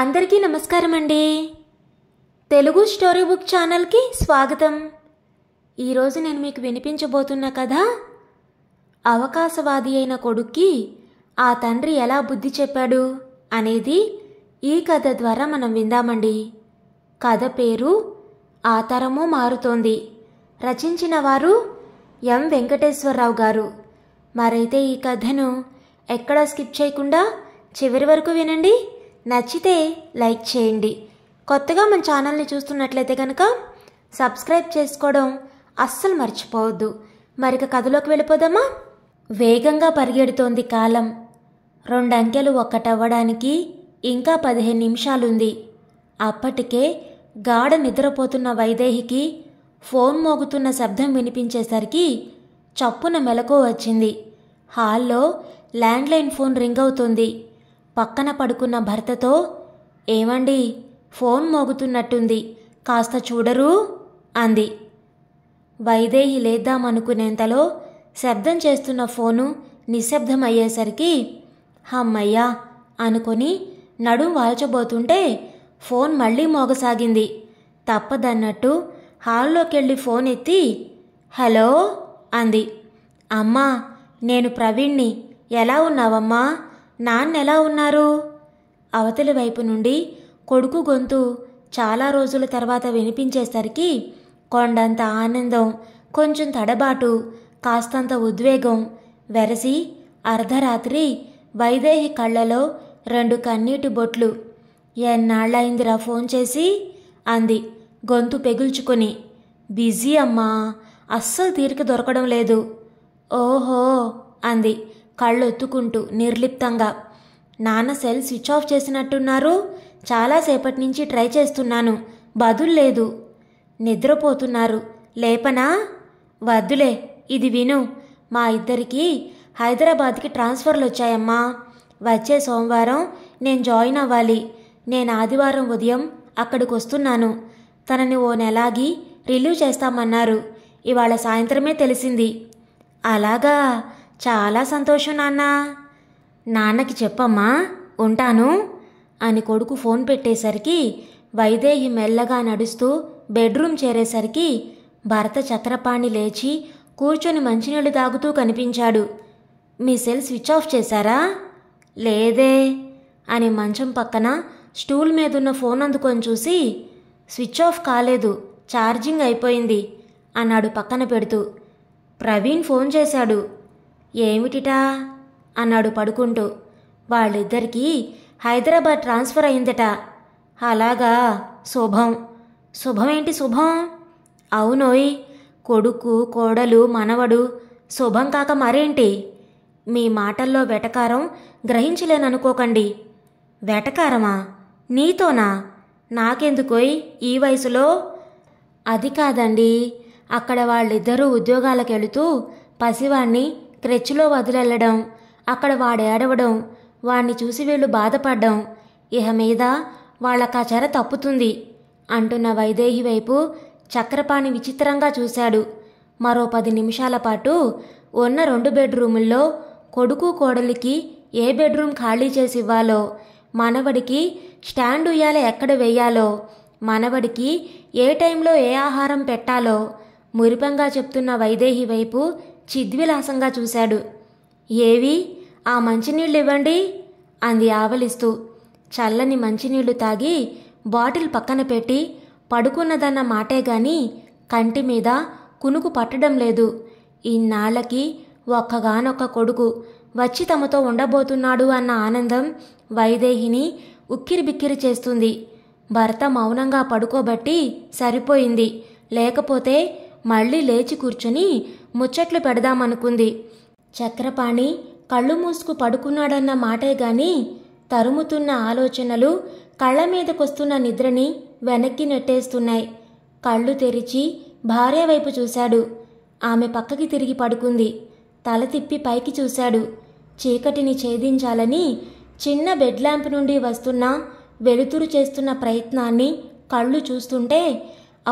అందరికీ నమస్కారం అండి తెలుగు స్టోరీ బుక్ ఛానల్కి స్వాగతం ఈరోజు నేను మీకు వినిపించబోతున్న కథ అవకాశవాది అయిన కొడుక్కి ఆ తండ్రి ఎలా బుద్ధి చెప్పాడు అనేది ఈ కథ ద్వారా మనం విందామండి కథ పేరు ఆ తరము మారుతోంది రచించిన వారు ఎం వెంకటేశ్వరరావు గారు మరైతే ఈ కథను ఎక్కడా స్కిప్ చేయకుండా చివరి వరకు వినండి నచ్చితే లైక్ చేయండి కొత్తగా మన ఛానల్ని చూస్తున్నట్లయితే కనుక సబ్స్క్రైబ్ చేసుకోవడం అస్సలు మర్చిపోవద్దు మరిక కథలోకి వెళ్ళిపోదామా వేగంగా పరిగెడుతోంది కాలం రెండు అంకెలు ఒక్కటవ్వడానికి ఇంకా పదిహేను నిమిషాలుంది అప్పటికే గాఢ నిద్రపోతున్న వైదేహికి ఫోన్ మోగుతున్న శబ్దం వినిపించేసరికి చప్పున మెలకు వచ్చింది హాల్లో ల్యాండ్లైన్ ఫోన్ రింగ్ అవుతుంది పక్కన పడుకున్న భర్తతో ఏమండి ఫోన్ మోగుతున్నట్టుంది కాస్త చూడరు అంది వైదేహి లేద్దామనుకునేంతలో శబ్దం చేస్తున్న ఫోను నిశ్శబ్దమయ్యేసరికి హమ్మయ్యా అనుకొని నడుం వాల్చబోతుంటే ఫోన్ మళ్ళీ మోగసాగింది తప్పదన్నట్టు హాల్లోకెళ్ళి ఫోన్ ఎత్తి హలో అంది అమ్మా నేను ప్రవీణ్ణి ఎలా ఉన్నావమ్మా నాన్న ఎలా ఉన్నారు అవతలి వైపు నుండి కొడుకు గొంతు చాలా రోజుల తర్వాత వినిపించేసరికి కొండంత ఆనందం కొంచెం తడబాటు కాస్తంత ఉద్వేగం వెరసి అర్ధరాత్రి వైదేహి కళ్ళలో రెండు కన్నీటి బొట్లు ఎన్నాళ్ళైందిరా ఫోన్ చేసి అంది గొంతు పెగుల్చుకుని బిజీ అమ్మా అస్సలు తీరిక దొరకడం లేదు ఓహో అంది కళ్ళొత్తుకుంటూ నిర్లిప్తంగా నాన్న సెల్ స్విచ్ ఆఫ్ చేసినట్టున్నారు చాలాసేపటి నుంచి ట్రై చేస్తున్నాను బదులు లేదు నిద్రపోతున్నారు లేపనా వద్దులే ఇది విను మా ఇద్దరికి హైదరాబాద్కి ట్రాన్స్ఫర్లు వచ్చాయమ్మా వచ్చే సోమవారం నేను జాయిన్ అవ్వాలి నేను ఆదివారం ఉదయం అక్కడికి వస్తున్నాను తనని ఓ నెలాగి రిలీవ్ చేస్తామన్నారు ఇవాళ సాయంత్రమే తెలిసింది అలాగా చాలా సంతోషం నాన్న నాన్నకి చెప్పమ్మా ఉంటాను అని కొడుకు ఫోన్ పెట్టేసరికి వైదేహి మెల్లగా నడుస్తూ బెడ్రూమ్ చేరేసరికి భరత చక్రపాణి లేచి కూర్చొని మంచినీళ్ళు తాగుతూ కనిపించాడు మీ సెల్ స్విచ్ ఆఫ్ చేశారా లేదే అని మంచం పక్కన స్టూల్ మీదున్న ఫోన్ అందుకొని చూసి స్విచ్ ఆఫ్ కాలేదు ఛార్జింగ్ అయిపోయింది అన్నాడు పక్కన పెడుతూ ప్రవీణ్ ఫోన్ చేశాడు ఏమిటిటా అన్నాడు పడుకుంటూ వాళ్ళిద్దరికీ హైదరాబాద్ ట్రాన్స్ఫర్ అయిందట అలాగా శుభం శుభమేంటి శుభం అవునోయ్ కొడుకు కోడలు మనవడు శుభం కాక మరేంటి మీ మాటల్లో వెటకారం గ్రహించలేననుకోకండి వెటకారమా నీతోనా నాకెందుకోయ్ ఈ వయసులో అది కాదండి అక్కడ వాళ్ళిద్దరూ ఉద్యోగాలకెళుతూ పసివాణ్ణి క్రెచ్లో వదిలెళ్ళడం అక్కడ వాడు ఏడవడం వాణ్ణి చూసి వీళ్ళు బాధపడ్డం ఇహ మీద వాళ్ళకా చెర తప్పుతుంది అంటున్న వైదేహి వైపు చక్రపాణి విచిత్రంగా చూశాడు మరో పది నిమిషాల పాటు ఉన్న రెండు బెడ్రూముల్లో కొడుకు కోడలికి ఏ బెడ్రూమ్ ఖాళీ చేసి ఇవ్వాలో మనవడికి స్టాండ్ ఉయ్యాల ఎక్కడ వేయాలో మనవడికి ఏ టైంలో ఏ ఆహారం పెట్టాలో మురిపంగా చెప్తున్న వైదేహి వైపు చిద్విలాసంగా చూశాడు ఏవి ఆ మంచినీళ్ళు ఇవ్వండి అంది ఆవలిస్తూ చల్లని మంచినీళ్లు తాగి బాటిల్ పక్కన పెట్టి పడుకున్నదన్న మాటే గాని కంటి మీద కునుకు పట్టడం లేదు ఇన్నాళ్ళకి ఒక్కగానొక్క కొడుకు వచ్చి తమతో ఉండబోతున్నాడు అన్న ఆనందం వైదేహిని ఉక్కిరిబిక్కిరి చేస్తుంది భర్త మౌనంగా పడుకోబట్టి సరిపోయింది లేకపోతే మళ్ళీ లేచి కూర్చుని ముచ్చట్లు పెడదామనుకుంది చక్రపాణి కళ్ళు మూసుకు పడుకున్నాడన్న మాటే గాని తరుముతున్న ఆలోచనలు కళ్ళ మీదకొస్తున్న నిద్రని వెనక్కి నెట్టేస్తున్నాయి కళ్ళు తెరిచి భార్య వైపు చూశాడు ఆమె పక్కకి తిరిగి పడుకుంది తల తిప్పి పైకి చూశాడు చీకటిని ఛేదించాలని చిన్న బెడ్ ల్యాంప్ నుండి వస్తున్న వెలుతురు చేస్తున్న ప్రయత్నాన్ని కళ్ళు చూస్తుంటే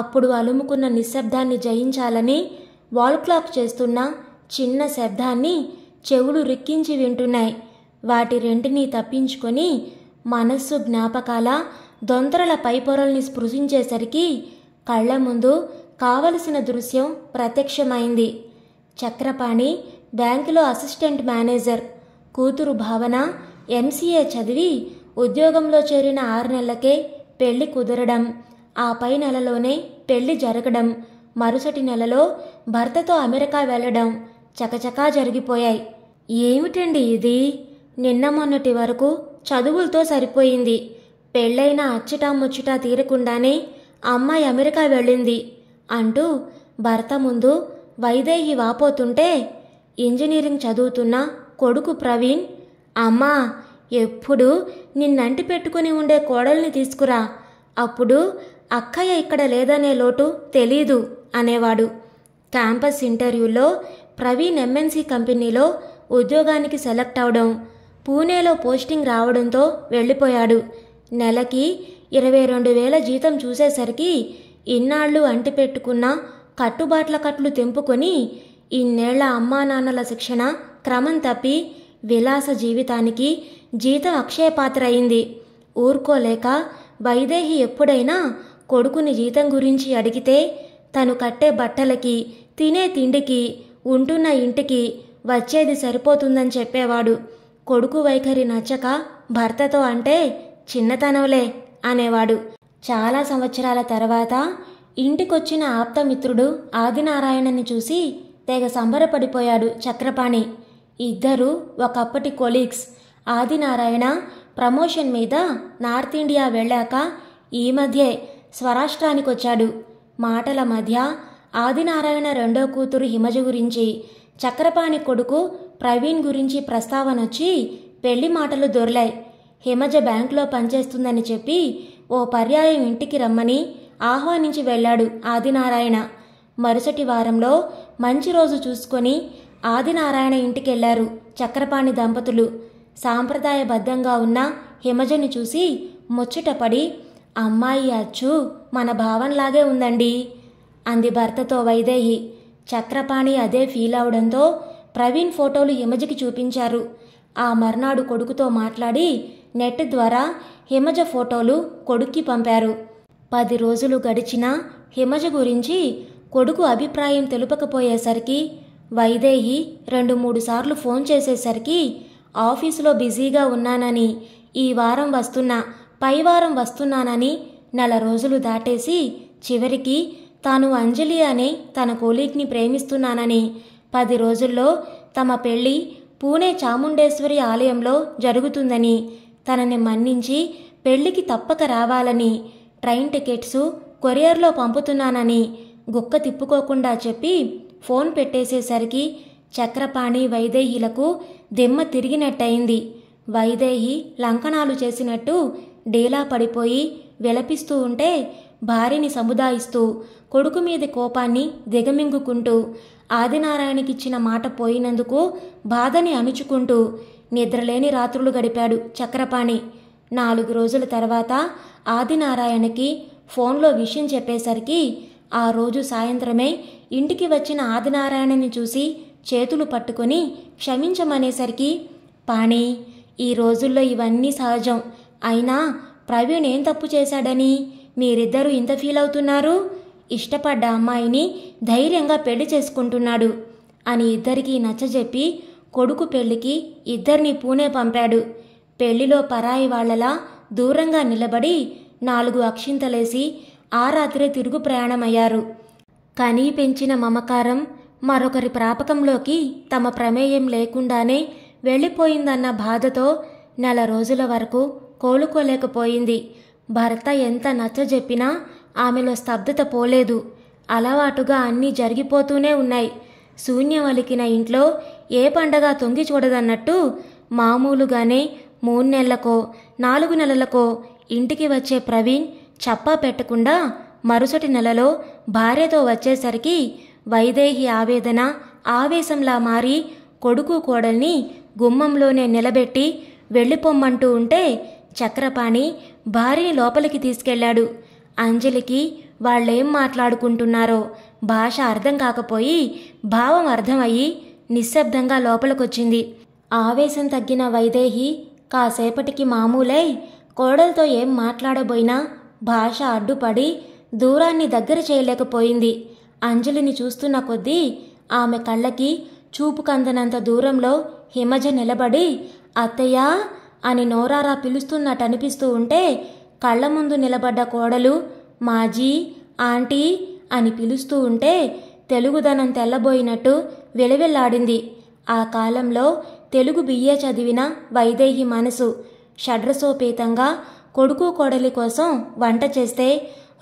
అప్పుడు అలుముకున్న నిశ్శబ్దాన్ని జయించాలని వాల్ క్లాక్ చేస్తున్న చిన్న శబ్దాన్ని చెవులు రిక్కించి వింటున్నాయి వాటి రెంటిని తప్పించుకొని మనస్సు జ్ఞాపకాల దొంతరల పైపొరల్ని స్పృశించేసరికి కళ్ళ ముందు కావలసిన దృశ్యం ప్రత్యక్షమైంది చక్రపాణి బ్యాంకులో అసిస్టెంట్ మేనేజర్ కూతురు భావన ఎంసీఏ చదివి ఉద్యోగంలో చేరిన ఆరు నెలలకే పెళ్లి కుదరడం ఆ పై నెలలోనే పెళ్లి జరగడం మరుసటి నెలలో భర్తతో అమెరికా వెళ్ళడం చకచకా జరిగిపోయాయి ఏమిటండి ఇది నిన్న మొన్నటి వరకు చదువులతో సరిపోయింది పెళ్ళైన అచ్చటా ముచ్చటా తీరకుండానే అమ్మాయి అమెరికా వెళ్ళింది అంటూ భర్త ముందు వైదేహి వాపోతుంటే ఇంజనీరింగ్ చదువుతున్న కొడుకు ప్రవీణ్ అమ్మా ఎప్పుడు నిన్నంటి పెట్టుకుని ఉండే కోడల్ని తీసుకురా అప్పుడు అక్కయ్య ఇక్కడ లేదనే లోటు తెలీదు అనేవాడు క్యాంపస్ ఇంటర్వ్యూలో ప్రవీణ్ ఎంఎన్సీ కంపెనీలో ఉద్యోగానికి సెలెక్ట్ అవడం పూణేలో పోస్టింగ్ రావడంతో వెళ్ళిపోయాడు నెలకి ఇరవై రెండు వేల జీతం చూసేసరికి ఇన్నాళ్ళు అంటిపెట్టుకున్న కట్టుబాట్ల కట్లు తెంపుకొని ఇన్నేళ్ల అమ్మా నాన్నల శిక్షణ క్రమం తప్పి విలాస జీవితానికి జీతం అక్షయపాత్ర అయింది ఊరుకోలేక వైదేహి ఎప్పుడైనా కొడుకుని జీతం గురించి అడిగితే తను కట్టే బట్టలకి తినే తిండికి ఉంటున్న ఇంటికి వచ్చేది సరిపోతుందని చెప్పేవాడు కొడుకు వైఖరి నచ్చక భర్తతో అంటే చిన్నతనంలే అనేవాడు చాలా సంవత్సరాల తర్వాత ఇంటికొచ్చిన ఆప్తమిత్రుడు ఆదినారాయణని చూసి తెగ సంబరపడిపోయాడు చక్రపాణి ఇద్దరు ఒకప్పటి కొలీగ్స్ ఆదినారాయణ ప్రమోషన్ మీద నార్త్ ఇండియా వెళ్ళాక ఈ మధ్యే స్వరాష్ట్రానికొచ్చాడు మాటల మధ్య ఆదినారాయణ రెండో కూతురు హిమజ గురించి చక్రపాణి కొడుకు ప్రవీణ్ గురించి ప్రస్తావన వచ్చి పెళ్లి మాటలు దొరలాయి హిమజ బ్యాంకులో పనిచేస్తుందని చెప్పి ఓ పర్యాయం ఇంటికి రమ్మని ఆహ్వానించి వెళ్ళాడు ఆదినారాయణ మరుసటి వారంలో మంచి రోజు చూసుకొని ఆదినారాయణ ఇంటికెళ్లారు చక్రపాణి దంపతులు సాంప్రదాయబద్ధంగా ఉన్న హిమజని చూసి ముచ్చటపడి అమ్మాయి అచ్చు మన భావంలాగే ఉందండి అంది భర్తతో వైదేహి చక్రపాణి అదే ఫీల్ అవడంతో ప్రవీణ్ ఫోటోలు హిమజకి చూపించారు ఆ మర్నాడు కొడుకుతో మాట్లాడి నెట్ ద్వారా హిమజ ఫోటోలు కొడుక్కి పంపారు పది రోజులు గడిచినా హిమజ గురించి కొడుకు అభిప్రాయం తెలుపకపోయేసరికి వైదేహి రెండు మూడు సార్లు ఫోన్ చేసేసరికి ఆఫీసులో బిజీగా ఉన్నానని ఈ వారం వస్తున్నా పైవారం వస్తున్నానని నెల రోజులు దాటేసి చివరికి తాను అంజలి అనే తన కోలీగ్ని ప్రేమిస్తున్నానని పది రోజుల్లో తమ పెళ్లి పూణే చాముండేశ్వరి ఆలయంలో జరుగుతుందని తనని మన్నించి పెళ్లికి తప్పక రావాలని ట్రైన్ టికెట్స్ కొరియర్లో పంపుతున్నానని గుక్క తిప్పుకోకుండా చెప్పి ఫోన్ పెట్టేసేసరికి చక్రపాణి వైదేహిలకు దిమ్మ తిరిగినట్టయింది వైదేహి లంకనాలు చేసినట్టు డేలా పడిపోయి విలపిస్తూ ఉంటే భార్యని సముదాయిస్తూ కొడుకు మీద కోపాన్ని దిగమింగుకుంటూ ఆదినారాయణకిచ్చిన మాట పోయినందుకు బాధని అణుచుకుంటూ నిద్రలేని రాత్రులు గడిపాడు చక్రపాణి నాలుగు రోజుల తర్వాత ఆదినారాయణకి ఫోన్లో విషయం చెప్పేసరికి ఆ రోజు సాయంత్రమే ఇంటికి వచ్చిన ఆదినారాయణని చూసి చేతులు పట్టుకొని క్షమించమనేసరికి పాణి ఈ రోజుల్లో ఇవన్నీ సహజం అయినా ప్రవీణ్ ఏం తప్పు చేశాడని మీరిద్దరూ ఇంత ఫీల్ అవుతున్నారు ఇష్టపడ్డ అమ్మాయిని ధైర్యంగా పెళ్లి చేసుకుంటున్నాడు అని ఇద్దరికీ నచ్చజెప్పి కొడుకు పెళ్లికి ఇద్దరిని పూణే పంపాడు పెళ్లిలో పరాయి వాళ్లలా దూరంగా నిలబడి నాలుగు అక్షింతలేసి ఆ రాత్రే తిరుగు ప్రయాణమయ్యారు కనీ పెంచిన మమకారం మరొకరి ప్రాపకంలోకి తమ ప్రమేయం లేకుండానే వెళ్ళిపోయిందన్న బాధతో నెల రోజుల వరకు కోలుకోలేకపోయింది భర్త ఎంత నచ్చజెప్పినా ఆమెలో స్తబ్దత పోలేదు అలవాటుగా అన్నీ జరిగిపోతూనే ఉన్నాయి శూన్యవలికిన ఇంట్లో ఏ పండగ తొంగి చూడదన్నట్టు మామూలుగానే మూడు నెలలకో నాలుగు నెలలకో ఇంటికి వచ్చే ప్రవీణ్ చప్పా పెట్టకుండా మరుసటి నెలలో భార్యతో వచ్చేసరికి వైదేహి ఆవేదన ఆవేశంలా మారి కొడుకు కోడల్ని గుమ్మంలోనే నిలబెట్టి వెళ్ళిపోమ్మంటూ ఉంటే చక్రపాణి భార్యని లోపలికి తీసుకెళ్లాడు అంజలికి వాళ్ళేం మాట్లాడుకుంటున్నారో భాష అర్థం కాకపోయి భావం అర్థమయ్యి నిశ్శబ్దంగా లోపలికొచ్చింది ఆవేశం తగ్గిన వైదేహి కాసేపటికి మామూలై కోడలతో ఏం మాట్లాడబోయినా భాష అడ్డుపడి దూరాన్ని దగ్గర చేయలేకపోయింది అంజలిని చూస్తున్న కొద్దీ ఆమె కళ్ళకి చూపు కందనంత దూరంలో హిమజ నిలబడి అత్తయ్యా అని నోరారా పిలుస్తున్నట్టనిపిస్తూ ఉంటే కళ్ళ ముందు నిలబడ్డ కోడలు మాజీ ఆంటీ అని పిలుస్తూ ఉంటే తెలుగుదనం తెల్లబోయినట్టు వెలివెల్లాడింది ఆ కాలంలో తెలుగు బిఏ చదివిన వైదేహి మనసు షడ్రసోపేతంగా కొడుకు కోడలి కోసం వంట చేస్తే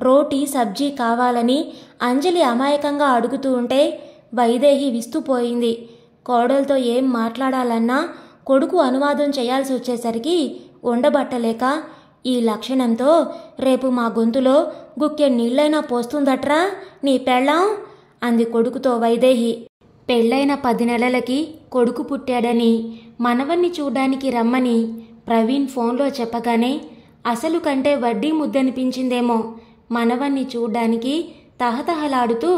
రోటీ సబ్జీ కావాలని అంజలి అమాయకంగా అడుగుతూ ఉంటే వైదేహి విస్తుపోయింది కోడలతో ఏం మాట్లాడాలన్నా కొడుకు అనువాదం చేయాల్సి వచ్చేసరికి ఉండబట్టలేక ఈ లక్షణంతో రేపు మా గొంతులో గుక్కె నీళ్ళైనా పోస్తుందట్రా నీ పెళ్ళాం అంది కొడుకుతో వైదేహి పెళ్ళైన పది నెలలకి కొడుకు పుట్టాడని మనవన్ని చూడ్డానికి రమ్మని ప్రవీణ్ ఫోన్లో చెప్పగానే అసలు కంటే వడ్డీ ముద్దనిపించిందేమో మనవన్ని చూడ్డానికి తహతహలాడుతూ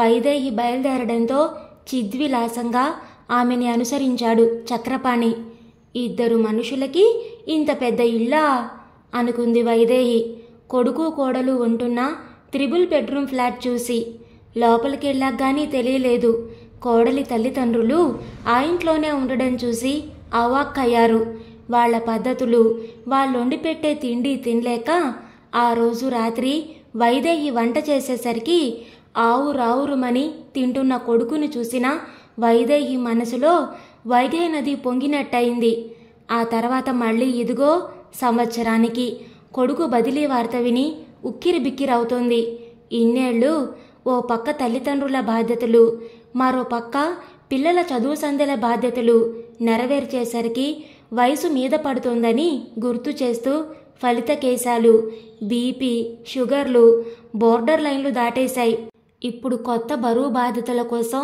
వైదేహి బయలుదేరడంతో చిద్విలాసంగా ఆమెని అనుసరించాడు చక్రపాణి ఇద్దరు మనుషులకి ఇంత పెద్ద ఇల్లా అనుకుంది వైదేహి కొడుకు కోడలు ఉంటున్న త్రిబుల్ బెడ్రూమ్ ఫ్లాట్ చూసి లోపలికెళ్ళాక కానీ తెలియలేదు కోడలి తల్లిదండ్రులు ఆ ఇంట్లోనే ఉండడం చూసి అవాక్కయ్యారు వాళ్ల పద్ధతులు వాళ్ళొండి పెట్టే తిండి తినలేక ఆ రోజు రాత్రి వైదేహి వంట చేసేసరికి ఆవు రావురుమని తింటున్న కొడుకుని చూసినా వైదేహి మనసులో వైగై నది పొంగినట్టయింది ఆ తర్వాత మళ్ళీ ఇదిగో సంవత్సరానికి కొడుకు బదిలీ వార్త విని ఉక్కిరి బిక్కిరవుతోంది ఇన్నేళ్ళు ఓ పక్క తల్లిదండ్రుల బాధ్యతలు మరో పక్క పిల్లల చదువు సందెల బాధ్యతలు నెరవేర్చేసరికి వయసు మీద పడుతోందని గుర్తు చేస్తూ ఫలిత కేశాలు బీపీ షుగర్లు బోర్డర్ లైన్లు దాటేశాయి ఇప్పుడు కొత్త బరువు బాధ్యతల కోసం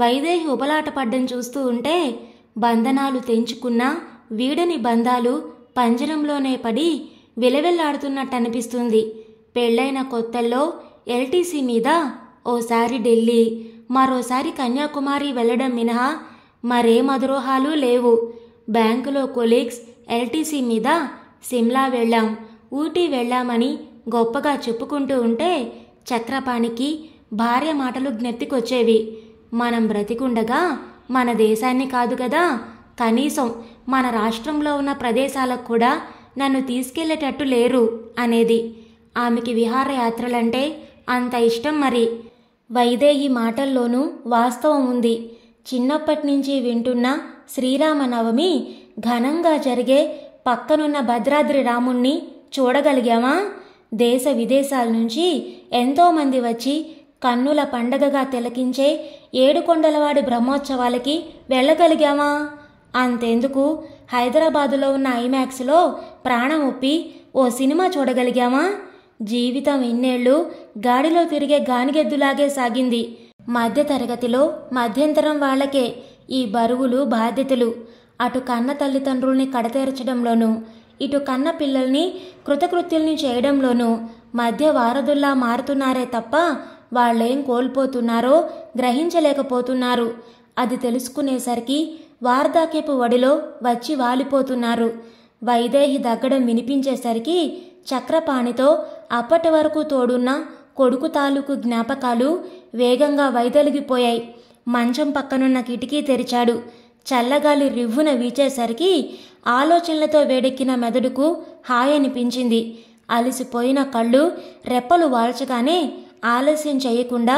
వైదేహి ఉపలాటపడ్డం చూస్తూ ఉంటే బంధనాలు తెంచుకున్న వీడని బంధాలు పంజరంలోనే పడి అనిపిస్తుంది పెళ్ళైన కొత్తల్లో ఎల్టీసీ మీద ఓసారి ఢిల్లీ మరోసారి కన్యాకుమారి వెళ్ళడం మినహా మరే మధురోహాలు లేవు బ్యాంకులో కొలీగ్స్ ఎల్టీసీ మీద సిమ్లా వెళ్ళాం ఊటీ వెళ్ళామని గొప్పగా చెప్పుకుంటూ ఉంటే చక్రపాణికి భార్య మాటలు జ్ఞప్తికొచ్చేవి మనం బ్రతికుండగా మన దేశాన్ని కాదు కదా కనీసం మన రాష్ట్రంలో ఉన్న ప్రదేశాలకు కూడా నన్ను తీసుకెళ్లేటట్టు లేరు అనేది ఆమెకి విహారయాత్రలంటే అంత ఇష్టం మరి వైదేహి మాటల్లోనూ వాస్తవం ఉంది చిన్నప్పటి నుంచి వింటున్న శ్రీరామనవమి ఘనంగా జరిగే పక్కనున్న భద్రాద్రి రాముణ్ణి చూడగలిగామా దేశ విదేశాల నుంచి ఎంతోమంది వచ్చి కన్నుల పండగగా తిలకించే ఏడుకొండలవాడి బ్రహ్మోత్సవాలకి వెళ్ళగలిగామా అంతెందుకు హైదరాబాదులో ఉన్న ఐమాక్స్లో ప్రాణం ఒప్పి ఓ సినిమా చూడగలిగామా జీవితం ఇన్నేళ్ళు గాడిలో తిరిగే గానిగెద్దులాగే సాగింది మధ్యతరగతిలో మధ్యంతరం వాళ్ళకే ఈ బరువులు బాధ్యతలు అటు కన్న తల్లిదండ్రుల్ని కడతేర్చడంలోనూ ఇటు కన్న పిల్లల్ని కృతకృత్యుల్ని చేయడంలోనూ మధ్య వారధుల్లా మారుతున్నారే తప్ప వాళ్ళేం కోల్పోతున్నారో గ్రహించలేకపోతున్నారు అది తెలుసుకునేసరికి వార్ధాక్యపు వడిలో వచ్చి వాలిపోతున్నారు వైదేహి దగ్గడం వినిపించేసరికి చక్రపాణితో అప్పటి వరకు తోడున్న కొడుకు తాలూకు జ్ఞాపకాలు వేగంగా వైదొలిగిపోయాయి మంచం పక్కనున్న కిటికీ తెరిచాడు చల్లగాలి రివ్వున వీచేసరికి ఆలోచనలతో వేడెక్కిన మెదడుకు హాయనిపించింది అనిపించింది అలసిపోయిన కళ్ళు రెప్పలు వాల్చగానే ఆలస్యం చేయకుండా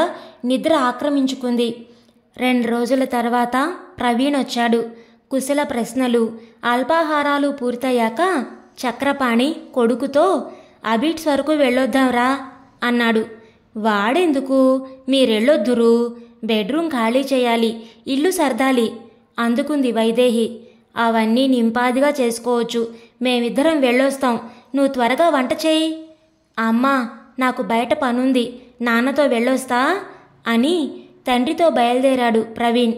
నిద్ర ఆక్రమించుకుంది రెండు రోజుల తర్వాత ప్రవీణ్ వచ్చాడు కుశల ప్రశ్నలు అల్పాహారాలు పూర్తయ్యాక చక్రపాణి కొడుకుతో అబిట్స్ వరకు వెళ్ళొద్దాంరా అన్నాడు వాడెందుకు మీరెళ్ళొద్దురు బెడ్రూమ్ ఖాళీ చేయాలి ఇల్లు సర్దాలి అందుకుంది వైదేహి అవన్నీ నింపాదిగా చేసుకోవచ్చు మేమిద్దరం వెళ్ళొస్తాం నువ్వు త్వరగా వంట చేయి అమ్మా నాకు బయట పనుంది నాన్నతో వెళ్ళొస్తా అని తండ్రితో బయలుదేరాడు ప్రవీణ్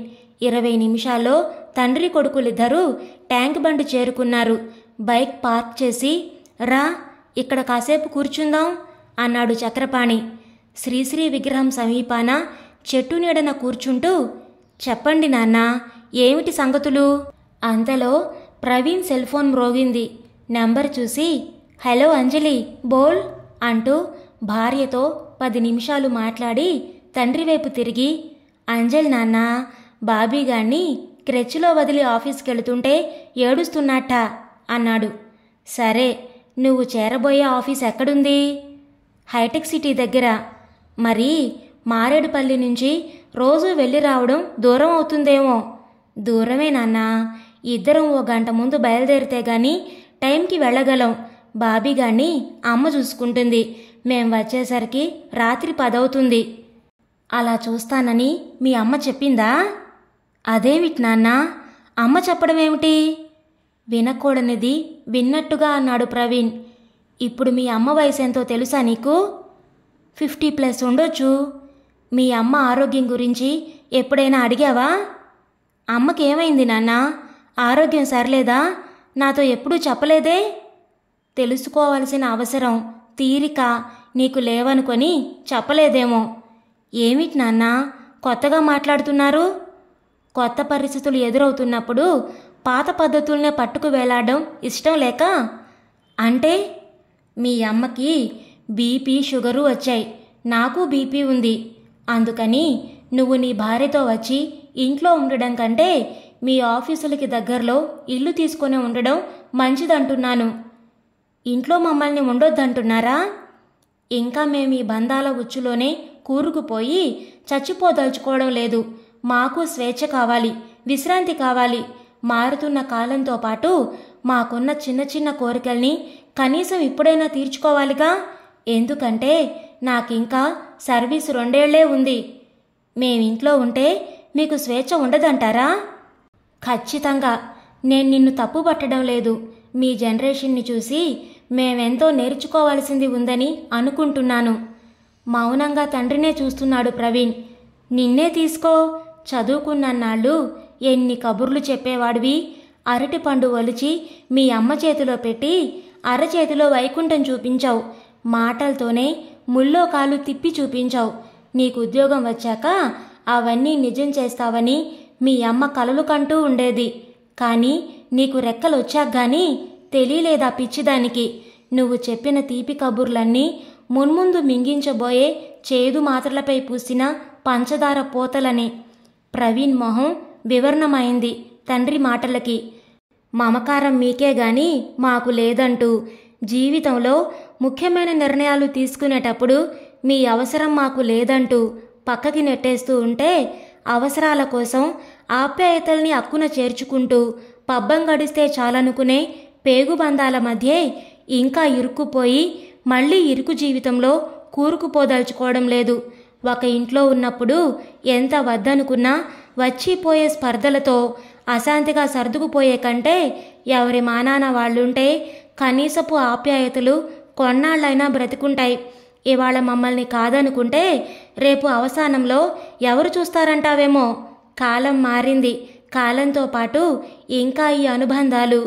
ఇరవై నిమిషాల్లో తండ్రి కొడుకులిద్దరూ ట్యాంక్ బండి చేరుకున్నారు బైక్ పార్క్ చేసి రా ఇక్కడ కాసేపు కూర్చుందాం అన్నాడు చక్రపాణి శ్రీశ్రీ విగ్రహం సమీపాన చెట్టు నీడన కూర్చుంటూ చెప్పండి నాన్న ఏమిటి సంగతులు అంతలో ప్రవీణ్ సెల్ ఫోన్ మ్రోగింది నెంబర్ చూసి హలో అంజలి బోల్ అంటూ భార్యతో పది నిమిషాలు మాట్లాడి తండ్రి వైపు తిరిగి అంజల్ నాన్న బాబీగాణ్ణి క్రెచ్లో వదిలి ఆఫీస్కి వెళుతుంటే ఏడుస్తున్నట్ట అన్నాడు సరే నువ్వు చేరబోయే ఆఫీస్ ఎక్కడుంది హైటెక్ సిటీ దగ్గర మరి మారేడుపల్లి నుంచి రోజు వెళ్ళి రావడం దూరం అవుతుందేమో దూరమే నాన్న ఇద్దరం ఓ గంట ముందు బయలుదేరితే గాని టైంకి వెళ్ళగలం బాబీగాణ్ణి అమ్మ చూసుకుంటుంది మేం వచ్చేసరికి రాత్రి పదవుతుంది అలా చూస్తానని మీ అమ్మ చెప్పిందా అదేమిటి నాన్న అమ్మ చెప్పడం ఏమిటి వినకూడనిది విన్నట్టుగా అన్నాడు ప్రవీణ్ ఇప్పుడు మీ అమ్మ వయసు ఎంతో తెలుసా నీకు ఫిఫ్టీ ప్లస్ ఉండొచ్చు మీ అమ్మ ఆరోగ్యం గురించి ఎప్పుడైనా అడిగావా అమ్మకేమైంది నాన్న ఆరోగ్యం సరిలేదా నాతో ఎప్పుడూ చెప్పలేదే తెలుసుకోవాల్సిన అవసరం తీరిక నీకు లేవనుకొని చెప్పలేదేమో ఏమిటి నాన్న కొత్తగా మాట్లాడుతున్నారు కొత్త పరిస్థితులు ఎదురవుతున్నప్పుడు పాత పద్ధతుల్నే పట్టుకు వేలాడడం ఇష్టం లేక అంటే మీ అమ్మకి బీపీ షుగరు వచ్చాయి నాకు బీపీ ఉంది అందుకని నువ్వు నీ భార్యతో వచ్చి ఇంట్లో ఉండడం కంటే మీ ఆఫీసులకి దగ్గరలో ఇల్లు తీసుకొని ఉండడం మంచిదంటున్నాను ఇంట్లో మమ్మల్ని ఉండొద్దంటున్నారా ఇంకా మేము ఈ బంధాల ఉచ్చులోనే కూరుకుపోయి చచ్చిపోదలుచుకోవడం లేదు మాకు స్వేచ్ఛ కావాలి విశ్రాంతి కావాలి మారుతున్న కాలంతో పాటు మాకున్న చిన్న చిన్న కోరికల్ని కనీసం ఇప్పుడైనా తీర్చుకోవాలిగా ఎందుకంటే నాకింకా సర్వీస్ రెండేళ్లే ఉంది మేమింట్లో ఉంటే మీకు స్వేచ్ఛ ఉండదంటారా ఖచ్చితంగా నేను నిన్ను తప్పు పట్టడం లేదు మీ జనరేషన్ని చూసి మేమెంతో నేర్చుకోవాల్సింది ఉందని అనుకుంటున్నాను మౌనంగా తండ్రినే చూస్తున్నాడు ప్రవీణ్ నిన్నే తీసుకో చదువుకున్నాళ్ళు ఎన్ని కబుర్లు చెప్పేవాడివి అరటిపండు ఒలిచి మీ అమ్మ చేతిలో పెట్టి అరచేతిలో వైకుంఠం చూపించావు మాటలతోనే ముల్లో కాలు తిప్పి చూపించావు నీకు ఉద్యోగం వచ్చాక అవన్నీ నిజం చేస్తావని మీ అమ్మ కలలు కంటూ ఉండేది కానీ నీకు రెక్కలొచ్చాగాని తెలియలేదా పిచ్చిదానికి నువ్వు చెప్పిన తీపి కబుర్లన్నీ మున్ముందు మింగించబోయే చేదు మాత్రలపై పూసిన పంచదార పోతలని ప్రవీణ్ మొహం వివరణమైంది తండ్రి మాటలకి మమకారం మీకే గాని మాకు లేదంటూ జీవితంలో ముఖ్యమైన నిర్ణయాలు తీసుకునేటప్పుడు మీ అవసరం మాకు లేదంటూ పక్కకి నెట్టేస్తూ ఉంటే అవసరాల కోసం ఆప్యాయతల్ని అక్కున చేర్చుకుంటూ పబ్బం గడిస్తే చాలనుకునే పేగుబంధాల మధ్యే ఇంకా ఇరుక్కుపోయి మళ్ళీ ఇరుకు జీవితంలో కూరుకుపోదలుచుకోవడం లేదు ఒక ఇంట్లో ఉన్నప్పుడు ఎంత వద్దనుకున్నా వచ్చిపోయే స్పర్ధలతో అశాంతిగా సర్దుకుపోయే కంటే ఎవరి మానాన వాళ్ళుంటే కనీసపు ఆప్యాయతలు కొన్నాళ్ళైనా బ్రతికుంటాయి ఇవాళ మమ్మల్ని కాదనుకుంటే రేపు అవసానంలో ఎవరు చూస్తారంటావేమో కాలం మారింది కాలంతో పాటు ఇంకా ఈ అనుబంధాలు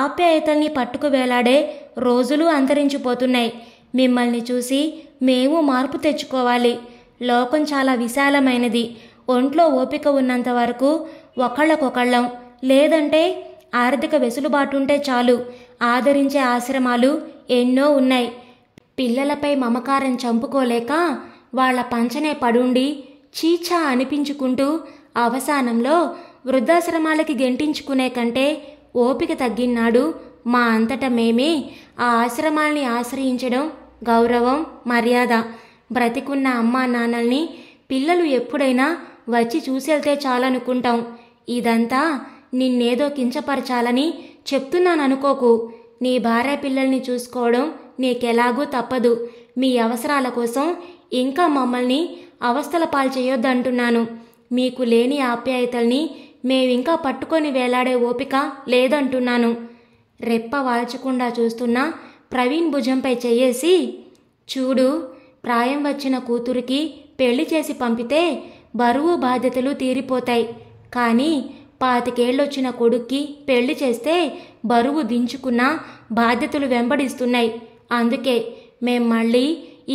ఆప్యాయతల్ని పట్టుకు వేలాడే రోజులు అంతరించిపోతున్నాయి మిమ్మల్ని చూసి మేము మార్పు తెచ్చుకోవాలి లోకం చాలా విశాలమైనది ఒంట్లో ఓపిక ఉన్నంత వరకు ఒకళ్ళకొకళ్ళం లేదంటే ఆర్థిక వెసులుబాటుంటే చాలు ఆదరించే ఆశ్రమాలు ఎన్నో ఉన్నాయి పిల్లలపై మమకారం చంపుకోలేక వాళ్ల పంచనే పడుండి చీచా అనిపించుకుంటూ అవసానంలో వృద్ధాశ్రమాలకి గెంటించుకునే కంటే ఓపిక తగ్గిన్నాడు మా అంతట మేమే ఆ ఆశ్రమాల్ని ఆశ్రయించడం గౌరవం మర్యాద బ్రతికున్న అమ్మా నాన్నల్ని పిల్లలు ఎప్పుడైనా వచ్చి చూసేళ్తే చాలనుకుంటాం ఇదంతా నిన్నేదో కించపరచాలని చెప్తున్నాననుకోకు నీ భార్య పిల్లల్ని చూసుకోవడం నీకెలాగూ తప్పదు మీ అవసరాల కోసం ఇంకా మమ్మల్ని అవస్థల పాల్చేయొద్దంటున్నాను మీకు లేని ఆప్యాయతల్ని మేవింకా పట్టుకొని వేలాడే ఓపిక లేదంటున్నాను రెప్ప వాల్చకుండా చూస్తున్న ప్రవీణ్ భుజంపై చెయ్యేసి చూడు ప్రాయం వచ్చిన కూతురికి పెళ్లి చేసి పంపితే బరువు బాధ్యతలు తీరిపోతాయి కానీ పాతికేళ్ళొచ్చిన కొడుక్కి పెళ్లి చేస్తే బరువు దించుకున్న బాధ్యతలు వెంబడిస్తున్నాయి అందుకే మేం మళ్ళీ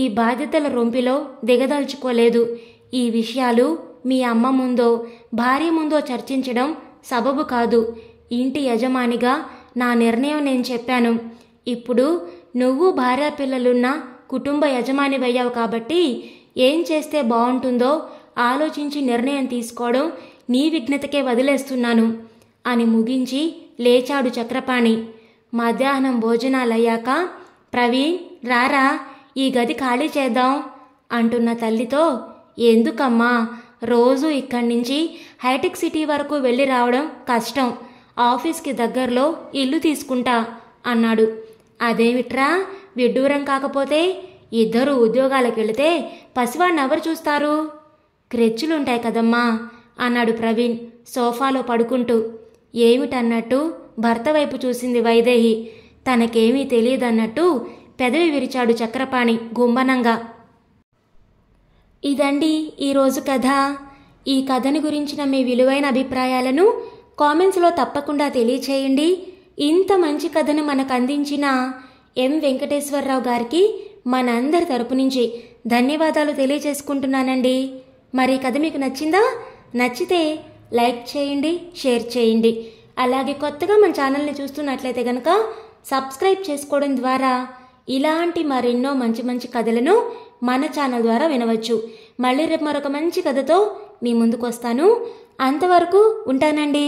ఈ బాధ్యతల రొంపిలో దిగదలుచుకోలేదు ఈ విషయాలు మీ అమ్మ ముందో భార్య ముందో చర్చించడం సబబు కాదు ఇంటి యజమానిగా నా నిర్ణయం నేను చెప్పాను ఇప్పుడు నువ్వు భార్య పిల్లలున్న కుటుంబ యజమాని అయ్యావు కాబట్టి ఏం చేస్తే బాగుంటుందో ఆలోచించి నిర్ణయం తీసుకోవడం నీ విఘ్నతకే వదిలేస్తున్నాను అని ముగించి లేచాడు చక్రపాణి మధ్యాహ్నం భోజనాలయ్యాక ప్రవీణ్ రారా ఈ గది ఖాళీ చేద్దాం అంటున్న తల్లితో ఎందుకమ్మా రోజు ఇక్కడి నుంచి హైటెక్ సిటీ వరకు వెళ్ళి రావడం కష్టం ఆఫీస్కి దగ్గరలో ఇల్లు తీసుకుంటా అన్నాడు అదేమిట్రా విడ్డూరం కాకపోతే ఇద్దరు ఉద్యోగాలకు వెళితే పసివాడిని ఎవరు చూస్తారు క్రెచ్చులుంటాయి కదమ్మా అన్నాడు ప్రవీణ్ సోఫాలో పడుకుంటూ ఏమిటన్నట్టు భర్త వైపు చూసింది వైదేహి తనకేమీ తెలియదన్నట్టు పెదవి విరిచాడు చక్రపాణి గుంబనంగా ఇదండి ఈరోజు కథ ఈ కథను గురించిన మీ విలువైన అభిప్రాయాలను కామెంట్స్లో తప్పకుండా తెలియచేయండి ఇంత మంచి కథను మనకు అందించిన ఎం వెంకటేశ్వరరావు గారికి మనందరి తరపు నుంచి ధన్యవాదాలు తెలియజేసుకుంటున్నానండి మరి కథ మీకు నచ్చిందా నచ్చితే లైక్ చేయండి షేర్ చేయండి అలాగే కొత్తగా మన ఛానల్ని చూస్తున్నట్లయితే కనుక సబ్స్క్రైబ్ చేసుకోవడం ద్వారా ఇలాంటి మరెన్నో మంచి మంచి కథలను మన ఛానల్ ద్వారా వినవచ్చు మళ్ళీ రేపు మరొక మంచి కథతో మీ ముందుకు వస్తాను అంతవరకు ఉంటానండి